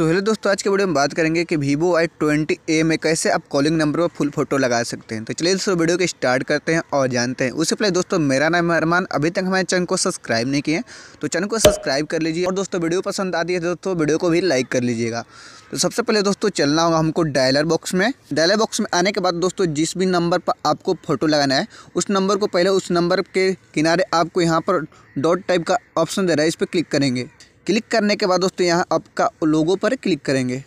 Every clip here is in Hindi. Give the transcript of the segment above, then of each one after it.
सो हेलो दोस्तों आज के वीडियो में बात करेंगे कि वीवो आई ट्वेंटी ए में कैसे आप कॉलिंग नंबर पर फुल फोटो लगा सकते हैं तो चलिए दोस्तों वीडियो के स्टार्ट करते हैं और जानते हैं उससे पहले दोस्तों मेरा नाम अरमान अभी तक हमारे चैनल को सब्सक्राइब नहीं किए तो चैनल को सब्सक्राइब कर लीजिए और दोस्तों वीडियो पसंद आती है तो दोस्तों वीडियो को भी लाइक कर लीजिएगा तो सबसे पहले दोस्तों चलना होगा हमको डायलर बॉक्स में डायलर बॉक्स में आने के बाद दोस्तों जिस भी नंबर पर आपको फ़ोटो लगाना है उस नंबर को पहले उस नंबर के किनारे आपको यहाँ पर डॉट टाइप का ऑप्शन दे रहा है इस पर क्लिक करेंगे क्लिक करने के बाद दोस्तों यहाँ आपका लोगो पर क्लिक करेंगे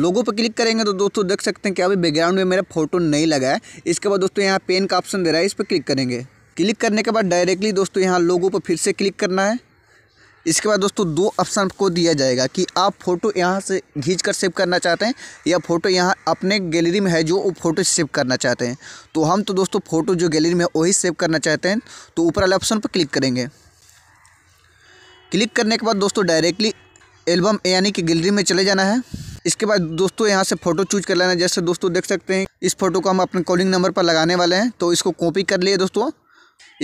लोगो पर क्लिक करेंगे तो दोस्तों देख सकते हैं कि अभी बैकग्राउंड में मेरा फोटो नहीं लगा है इसके बाद दोस्तों यहाँ पेन का ऑप्शन दे रहा है इस पर क्लिक करेंगे क्लिक करने के बाद डायरेक्टली दोस्तों यहाँ लोगो पर फिर से क्लिक करना है इसके बाद दोस्तों दो ऑप्शन को दिया जाएगा कि आप फ़ोटो यहाँ से घींच कर सेव करना चाहते हैं या फ़ोटो यहाँ अपने गैलरी में है जो वो फ़ोटो सेव करना चाहते हैं तो हम तो दोस्तों फ़ोटो जो गैलरी में है वही सेव करना चाहते हैं तो ऊपर वाले ऑप्शन पर क्लिक करेंगे क्लिक करने के बाद दोस्तों डायरेक्टली एल्बम यानी कि गैलरी में चले जाना है इसके बाद दोस्तों यहाँ से फ़ोटो चूज कर लेना जैसे दोस्तों देख सकते हैं इस फोटो को हम अपने कॉलिंग नंबर पर लगाने वाले हैं तो इसको कॉपी कर लिए दोस्तों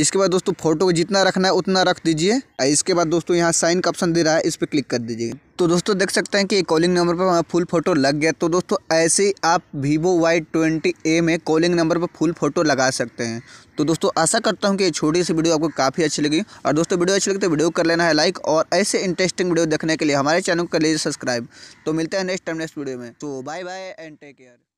इसके बाद दोस्तों फ़ोटो जितना रखना है उतना रख दीजिए इसके बाद दोस्तों यहाँ साइन का ऑप्शन दे रहा है इस पर क्लिक कर दीजिए तो दोस्तों देख सकते हैं कि कॉलिंग नंबर पर फुल फोटो लग गया तो दोस्तों ऐसे ही आप वीवो वाई ट्वेंटी ए में कॉलिंग नंबर पर फुल फोटो लगा सकते हैं तो दोस्तों आशा करता हूँ कि ये छोटी सी वीडियो आपको काफ़ी अच्छी लगी और दोस्तों वीडियो अच्छी लगी तो वीडियो कर लेना है लाइक और ऐसे इंटरेस्टिंग वीडियो देखने के लिए हमारे चैनल को कर लीजिए सब्सक्राइब तो मिलते हैं नेक्स्ट टाइम नेक्स्ट वीडियो में तो bye bye and take care